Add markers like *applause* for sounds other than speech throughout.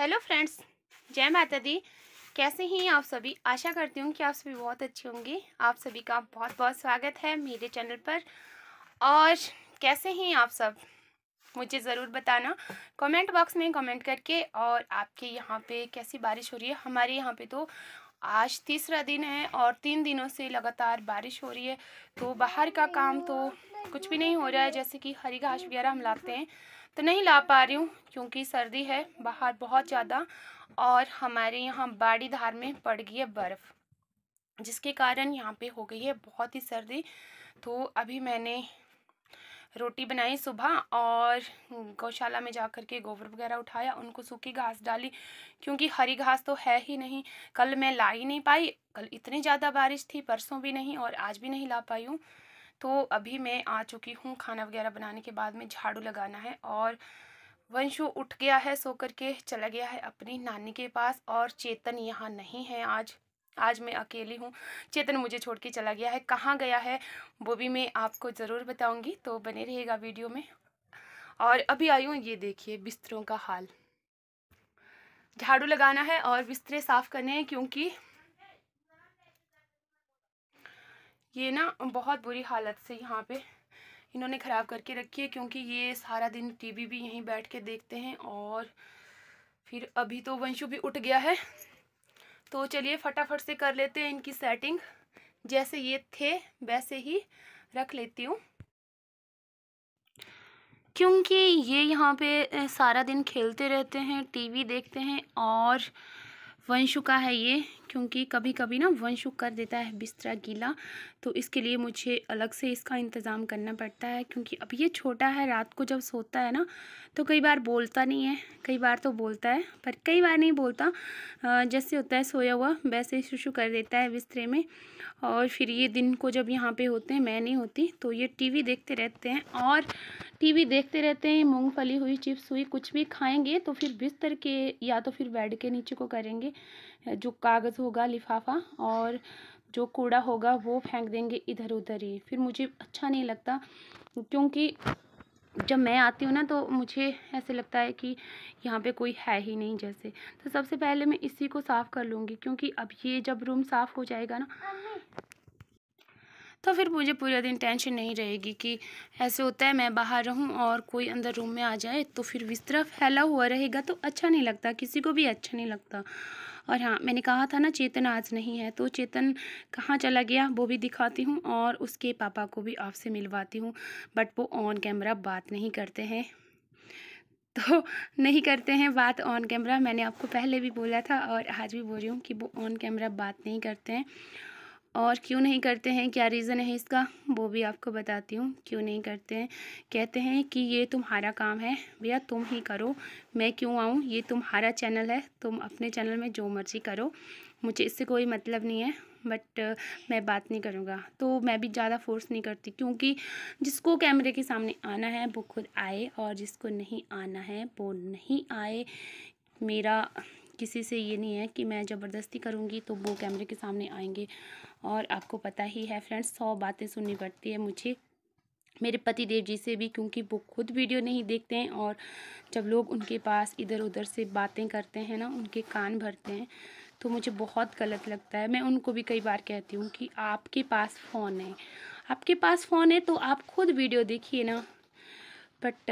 hello friends जय माता दी कैसे हैं आप सभी आशा करती हूँ कि आप सभी बहुत अच्छे होंगे आप सभी का बहुत बहुत स्वागत है मेरे चैनल पर और कैसे हैं आप सब मुझे ज़रूर बताना कमेंट बॉक्स में कमेंट करके और आपके यहाँ पे कैसी बारिश हो रही है हमारे यहाँ पे तो आज तीसरा दिन है और तीन दिनों से लगातार बारिश हो रही है तो बाहर का काम तो कुछ भी नहीं हो रहा है जैसे कि हरी घास वगैरह हम लाते हैं तो नहीं ला पा रही हूँ क्योंकि सर्दी है बाहर बहुत ज़्यादा और हमारे यहाँ बाड़ी धार में पड़ गई है बर्फ़ जिसके कारण यहाँ पे हो गई है बहुत ही सर्दी तो अभी मैंने रोटी बनाई सुबह और गौशाला में जाकर के गोबर वगैरह उठाया उनको सूखी घास डाली क्योंकि हरी घास तो है ही नहीं कल मैं ला ही नहीं पाई कल इतनी ज़्यादा बारिश थी परसों भी नहीं और आज भी नहीं ला पाई हूँ तो अभी मैं आ चुकी हूँ खाना वगैरह बनाने के बाद में झाड़ू लगाना है और वंशु उठ गया है सो कर के चला गया है अपनी नानी के पास और चेतन यहाँ नहीं है आज आज मैं अकेली हूँ चेतन मुझे छोड़ के चला गया है कहाँ गया है वो भी मैं आपको ज़रूर बताऊँगी तो बने रहिएगा वीडियो में और अभी आई हूँ ये देखिए बिस्तरों का हाल झाड़ू लगाना है और बिस्तरे साफ़ करने हैं क्योंकि ये ना बहुत बुरी हालत से यहाँ पे इन्होंने ख़राब करके रखी है क्योंकि ये सारा दिन टीवी भी यहीं बैठ के देखते हैं और फिर अभी तो वंशु भी उठ गया है तो चलिए फटाफट से कर लेते हैं इनकी सेटिंग जैसे ये थे वैसे ही रख लेती हूँ क्योंकि ये यहाँ पे सारा दिन खेलते रहते हैं टीवी देखते हैं और वंशु का है ये क्योंकि कभी कभी ना वंशु कर देता है बिस्तरा गीला तो इसके लिए मुझे अलग से इसका इंतज़ाम करना पड़ता है क्योंकि अब ये छोटा है रात को जब सोता है ना तो कई बार बोलता नहीं है कई बार तो बोलता है पर कई बार नहीं बोलता जैसे होता है सोया हुआ वैसे ही शुशु कर देता है बिस्तरे में और फिर ये दिन को जब यहाँ पे होते हैं मैं नहीं होती तो ये टीवी देखते रहते हैं और टीवी देखते रहते हैं मूंगफली हुई चिप्स हुई कुछ भी खाएंगे तो फिर बिस्तर के या तो फिर बेड के नीचे को करेंगे जो कागज़ होगा लिफाफा और जो कूड़ा होगा वो फेंक देंगे इधर उधर ही फिर मुझे अच्छा नहीं लगता क्योंकि जब मैं आती हूँ ना तो मुझे ऐसे लगता है कि यहाँ पे कोई है ही नहीं जैसे तो सबसे पहले मैं इसी को साफ़ कर लूँगी क्योंकि अब ये जब रूम साफ़ हो जाएगा ना तो फिर मुझे पूरा दिन टेंशन नहीं रहेगी कि ऐसे होता है मैं बाहर रहूं और कोई अंदर रूम में आ जाए तो फिर बिस्तरा फैला हुआ रहेगा तो अच्छा नहीं लगता किसी को भी अच्छा नहीं लगता और हाँ मैंने कहा था ना चेतन आज नहीं है तो चेतन कहाँ चला गया वो भी दिखाती हूँ और उसके पापा को भी आपसे मिलवाती हूँ बट वो ऑन कैमरा बात नहीं करते हैं तो नहीं करते हैं बात ऑन कैमरा मैंने आपको पहले भी बोला था और आज भी बोल रही हूँ कि वो ऑन कैमरा बात नहीं करते हैं और क्यों नहीं करते हैं क्या रीज़न है इसका वो भी आपको बताती हूँ क्यों नहीं करते हैं कहते हैं कि ये तुम्हारा काम है भैया तुम ही करो मैं क्यों आऊँ ये तुम्हारा चैनल है तुम अपने चैनल में जो मर्ज़ी करो मुझे इससे कोई मतलब नहीं है बट मैं बात नहीं करूँगा तो मैं भी ज़्यादा फोर्स नहीं करती क्योंकि जिसको कैमरे के सामने आना है वो खुद आए और जिसको नहीं आना है वो नहीं आए मेरा किसी से ये नहीं है कि मैं ज़बरदस्ती करूँगी तो वो कैमरे के सामने आएंगे और आपको पता ही है फ्रेंड्स सौ बातें सुननी पड़ती है मुझे मेरे पति देव जी से भी क्योंकि वो खुद वीडियो नहीं देखते हैं और जब लोग उनके पास इधर उधर से बातें करते हैं ना उनके कान भरते हैं तो मुझे बहुत गलत लगता है मैं उनको भी कई बार कहती हूँ कि आपके पास फ़ोन है आपके पास फ़ोन है तो आप खुद वीडियो देखिए ना बट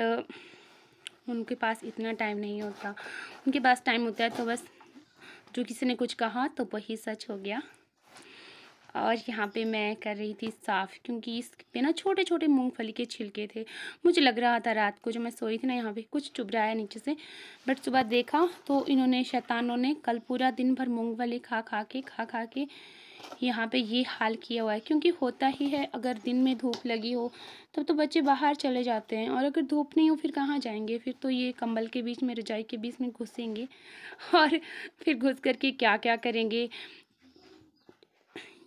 उनके पास इतना टाइम नहीं होता उनके पास टाइम होता है तो बस जो किसी ने कुछ कहा तो वही सच हो गया और यहाँ पे मैं कर रही थी साफ़ क्योंकि इस पे ना छोटे छोटे मूंगफली के छिलके थे मुझे लग रहा था रात को जो मैं सोई थी ना यहाँ पे कुछ चुभ रहा है नीचे से बट सुबह देखा तो इन्होंने शैतानों ने कल पूरा दिन भर मूंगफली खा खा के खा खा के यहाँ पे ये हाल किया हुआ है क्योंकि होता ही है अगर दिन में धूप लगी हो तब तो बच्चे बाहर चले जाते हैं और अगर धूप नहीं हो फिर कहाँ जाएंगे फिर तो ये कंबल के बीच में रजाई के बीच में घुसेंगे और फिर घुस करके क्या क्या करेंगे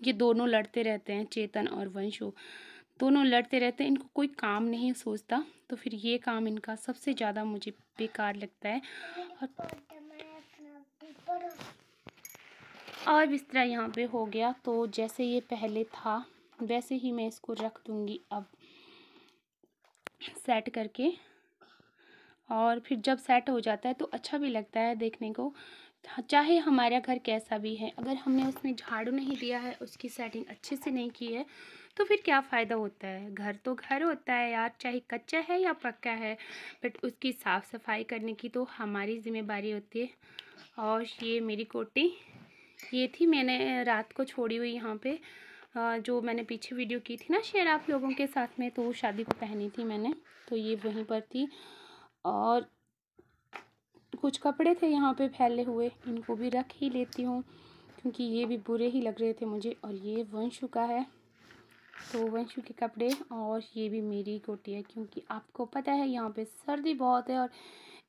ये दोनों लड़ते रहते हैं चेतन और वंशु दोनों लड़ते रहते हैं इनको कोई काम नहीं सोचता तो फिर ये काम इनका सबसे ज़्यादा मुझे बेकार लगता है और और बिस्तरा यहाँ पे हो गया तो जैसे ये पहले था वैसे ही मैं इसको रख दूँगी अब सेट करके और फिर जब सेट हो जाता है तो अच्छा भी लगता है देखने को चाहे हमारा घर कैसा भी है अगर हमने उसमें झाड़ू नहीं दिया है उसकी सेटिंग अच्छे से नहीं की है तो फिर क्या फ़ायदा होता है घर तो घर होता है यार चाहे कच्चा है या पक्का है बट उसकी साफ़ सफाई करने की तो हमारी ज़िम्मेदारी होती है और ये मेरी कोटी ये थी मैंने रात को छोड़ी हुई यहाँ पे जो मैंने पीछे वीडियो की थी ना शेयर आप लोगों के साथ में तो शादी को पहनी थी मैंने तो ये वहीं पर थी और कुछ कपड़े थे यहाँ पे फैले हुए इनको भी रख ही लेती हूँ क्योंकि ये भी बुरे ही लग रहे थे मुझे और ये वंशु का है तो वंशु के कपड़े और ये भी मेरी गोटी है क्योंकि आपको पता है यहाँ पे सर्दी बहुत है और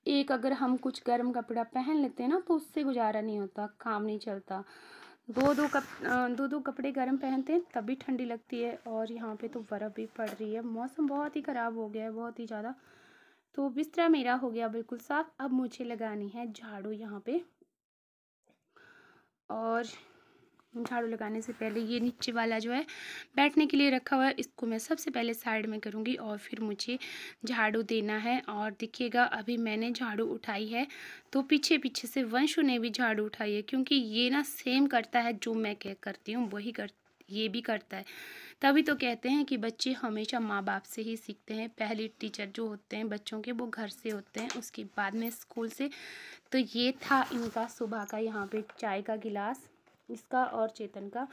एक अगर हम कुछ गर्म कपड़ा पहन लेते हैं ना तो उससे गुजारा नहीं होता काम नहीं चलता दो दो कप दो दो कपड़े गर्म पहनते हैं तभी ठंडी लगती है और यहाँ पे तो बर्फ़ भी पड़ रही है मौसम बहुत ही ख़राब हो गया है बहुत ही ज़्यादा तो बिस्तरा मेरा हो गया बिल्कुल साफ़ अब मुझे लगानी है झाड़ू यहाँ पे और झाड़ू लगाने से पहले ये नीचे वाला जो है बैठने के लिए रखा हुआ है इसको मैं सबसे पहले साइड में करूँगी और फिर मुझे झाड़ू देना है और देखिएगा अभी मैंने झाड़ू उठाई है तो पीछे पीछे से वंशु ने भी झाड़ू उठाई है क्योंकि ये ना सेम करता है जो मैं कह करती हूँ वही कर ये भी करता है तभी तो कहते हैं कि बच्चे हमेशा माँ बाप से ही सीखते हैं पहले टीचर जो होते हैं बच्चों के वो घर से होते हैं उसके बाद में स्कूल से तो ये था इनका सुबह का यहाँ पे चाय का गिलास इसका और चेतन का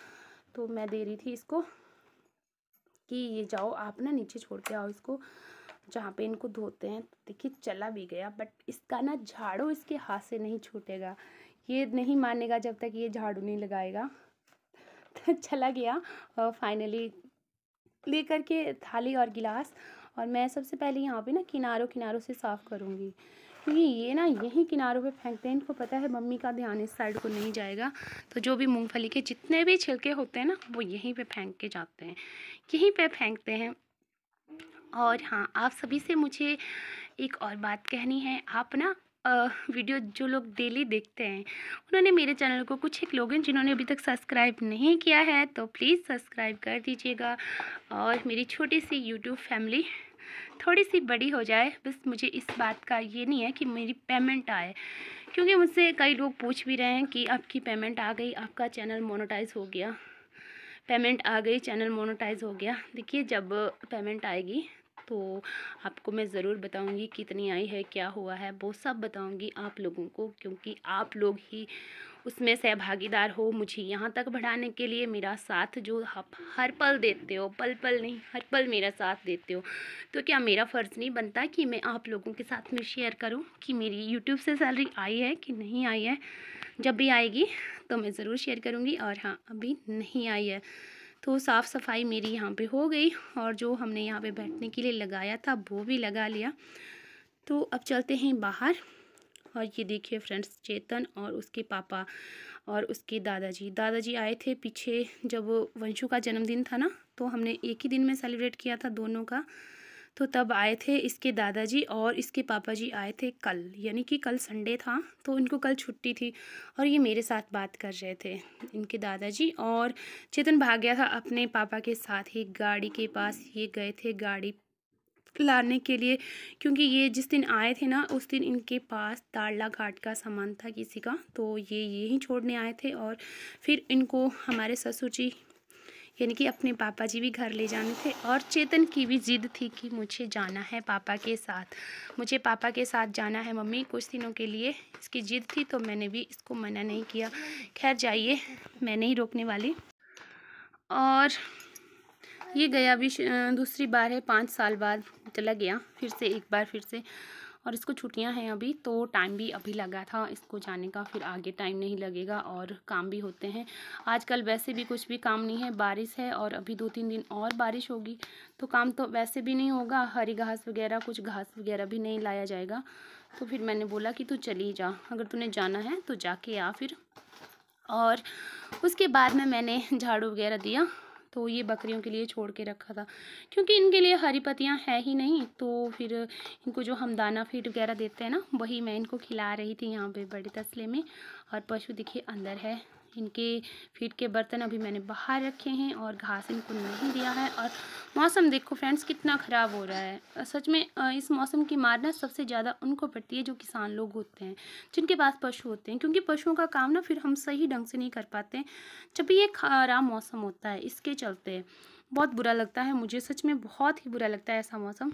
तो मैं दे रही थी इसको कि ये जाओ आप ना नीचे छोड़ के आओ इसको जहाँ पे इनको धोते हैं तो देखिए चला भी गया बट इसका ना झाड़ू इसके हाथ से नहीं छूटेगा ये नहीं मानेगा जब तक ये झाड़ू नहीं लगाएगा तो *laughs* चला गया और फाइनली लेकर के थाली और गिलास और मैं सबसे पहले यहाँ पे ना किनारों किनारों से साफ़ करूँगी क्योंकि ये ना यहीं किनारों पे फेंकते हैं इनको पता है मम्मी का ध्यान इस साइड को नहीं जाएगा तो जो भी मूंगफली के जितने भी छिलके होते हैं ना वो यहीं पे फेंक के जाते हैं यहीं पे फेंकते हैं और हाँ आप सभी से मुझे एक और बात कहनी है आप ना वीडियो जो लोग डेली देखते हैं उन्होंने मेरे चैनल को कुछ एक लोग हैं जिन्होंने अभी तक सब्सक्राइब नहीं किया है तो प्लीज़ सब्सक्राइब कर दीजिएगा और मेरी छोटी सी यूट्यूब फैमिली थोड़ी सी बड़ी हो जाए बस मुझे इस बात का ये नहीं है कि मेरी पेमेंट आए क्योंकि मुझसे कई लोग पूछ भी रहे हैं कि आपकी पेमेंट आ गई आपका चैनल मोनोटाइज हो गया पेमेंट आ गई चैनल मोनोटाइज हो गया देखिए जब पेमेंट आएगी तो आपको मैं ज़रूर बताऊँगी कितनी आई है क्या हुआ है वो सब बताऊँगी आप लोगों को क्योंकि आप लोग ही उसमें सहभागीदार हो मुझे यहाँ तक बढ़ाने के लिए मेरा साथ जो आप हर पल देते हो पल पल नहीं हर पल मेरा साथ देते हो तो क्या मेरा फ़र्ज़ नहीं बनता कि मैं आप लोगों के साथ में शेयर करूँ कि मेरी यूट्यूब से सैलरी आई है कि नहीं आई है जब भी आएगी तो मैं ज़रूर शेयर करूँगी और हाँ अभी नहीं आई है तो साफ़ सफाई मेरी यहाँ पे हो गई और जो हमने यहाँ पे बैठने के लिए लगाया था वो भी लगा लिया तो अब चलते हैं बाहर और ये देखिए फ्रेंड्स चेतन और उसके पापा और उसके दादाजी दादाजी आए थे पीछे जब वंशु का जन्मदिन था ना तो हमने एक ही दिन में सेलिब्रेट किया था दोनों का तो तब आए थे इसके दादाजी और इसके पापा जी आए थे कल यानी कि कल संडे था तो इनको कल छुट्टी थी और ये मेरे साथ बात कर रहे थे इनके दादाजी और चेतन भाग गया था अपने पापा के साथ ही गाड़ी के पास ये गए थे गाड़ी लाने के लिए क्योंकि ये जिस दिन आए थे ना उस दिन इनके पास ताड़ला घाट का सामान था किसी का तो ये यहीं छोड़ने आए थे और फिर इनको हमारे ससुर जी यानी कि अपने पापा जी भी घर ले जाने थे और चेतन की भी ज़िद थी कि मुझे जाना है पापा के साथ मुझे पापा के साथ जाना है मम्मी कुछ दिनों के लिए इसकी ज़िद थी तो मैंने भी इसको मना नहीं किया खैर जाइए मैं नहीं रोकने वाली और ये गया भी दूसरी बार है पाँच साल बाद चला गया फिर से एक बार फिर से और इसको छुट्टियां हैं अभी तो टाइम भी अभी लगा था इसको जाने का फिर आगे टाइम नहीं लगेगा और काम भी होते हैं आजकल वैसे भी कुछ भी काम नहीं है बारिश है और अभी दो तीन दिन और बारिश होगी तो काम तो वैसे भी नहीं होगा हरी घास वगैरह कुछ घास वगैरह भी नहीं लाया जाएगा तो फिर मैंने बोला कि तू चली जा अगर तूने जाना है तो जाके आ फिर और उसके बाद में मैंने झाड़ू वगैरह दिया तो ये बकरियों के लिए छोड़ के रखा था क्योंकि इनके लिए हरी पत्तियाँ है ही नहीं तो फिर इनको जो हम दाना फीड वगैरह देते हैं ना वही मैं इनको खिला रही थी यहाँ पे बड़े तसले में और पशु देखिए अंदर है इनके फीड के बर्तन अभी मैंने बाहर रखे हैं और घास इनको नहीं दिया है और मौसम देखो फ्रेंड्स कितना ख़राब हो रहा है सच में इस मौसम की मारना सबसे ज़्यादा उनको पड़ती है जो किसान लोग होते हैं जिनके पास पशु होते हैं क्योंकि पशुओं का काम ना फिर हम सही ढंग से नहीं कर पाते जब भी ये खराब मौसम होता है इसके चलते बहुत बुरा लगता है मुझे सच में बहुत ही बुरा लगता है ऐसा मौसम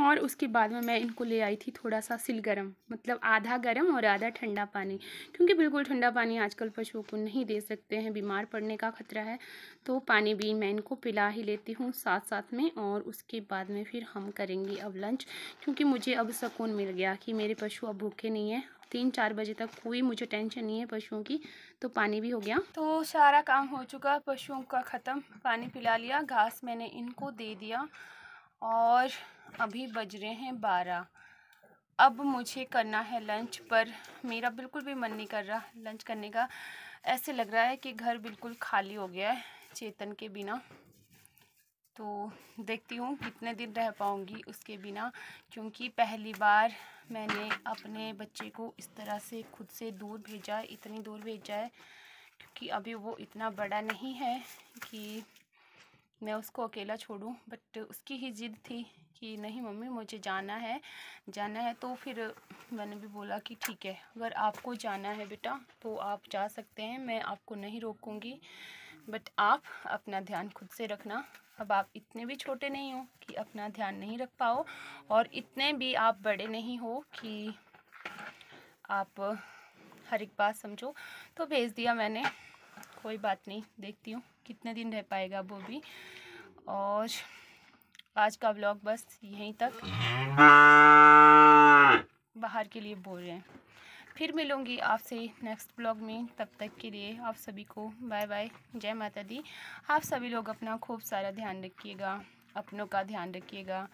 और उसके बाद में मैं इनको ले आई थी थोड़ा सा सिल गरम मतलब आधा गर्म और आधा ठंडा पानी क्योंकि बिल्कुल ठंडा पानी आजकल पशुओं को नहीं दे सकते हैं बीमार पड़ने का ख़तरा है तो पानी भी मैं इनको पिला ही लेती हूँ साथ साथ में और उसके बाद में फिर हम करेंगे अब लंच क्योंकि मुझे अब सुकून मिल गया कि मेरे पशु अब भूखे नहीं हैं तीन चार बजे तक कोई मुझे टेंशन नहीं है पशुओं की तो पानी भी हो गया तो सारा काम हो चुका पशुओं का ख़त्म पानी पिला लिया घास मैंने इनको दे दिया और अभी बज रहे हैं बारह अब मुझे करना है लंच पर मेरा बिल्कुल भी मन नहीं कर रहा लंच करने का ऐसे लग रहा है कि घर बिल्कुल खाली हो गया है चेतन के बिना तो देखती हूँ कितने दिन रह पाऊँगी उसके बिना क्योंकि पहली बार मैंने अपने बच्चे को इस तरह से खुद से दूर भेजा है इतनी दूर भेजा है क्योंकि अभी वो इतना बड़ा नहीं है कि मैं उसको अकेला छोड़ूँ बट उसकी ही ज़िद थी कि नहीं मम्मी मुझे जाना है जाना है तो फिर मैंने भी बोला कि ठीक है अगर आपको जाना है बेटा तो आप जा सकते हैं मैं आपको नहीं रोकूँगी बट आप अपना ध्यान खुद से रखना अब आप इतने भी छोटे नहीं हो कि अपना ध्यान नहीं रख पाओ और इतने भी आप बड़े नहीं हो कि आप हर एक बात समझो तो भेज दिया मैंने कोई बात नहीं देखती हूँ कितने दिन रह पाएगा वो भी और आज का ब्लॉग बस यहीं तक बाहर के लिए बोल रहे हैं फिर मिलूँगी आपसे नेक्स्ट ब्लॉग में तब तक के लिए आप सभी को बाय बाय जय माता दी आप सभी लोग अपना खूब सारा ध्यान रखिएगा अपनों का ध्यान रखिएगा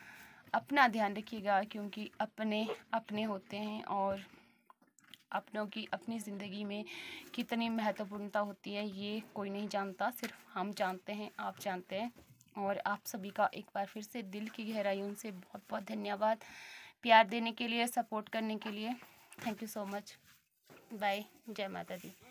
अपना ध्यान रखिएगा क्योंकि अपने अपने होते हैं और अपनों की अपनी ज़िंदगी में कितनी महत्वपूर्णता होती है ये कोई नहीं जानता सिर्फ हम जानते हैं आप जानते हैं और आप सभी का एक बार फिर से दिल की गहराइयों से बहुत बहुत धन्यवाद प्यार देने के लिए सपोर्ट करने के लिए thank you so much bye जय माता दी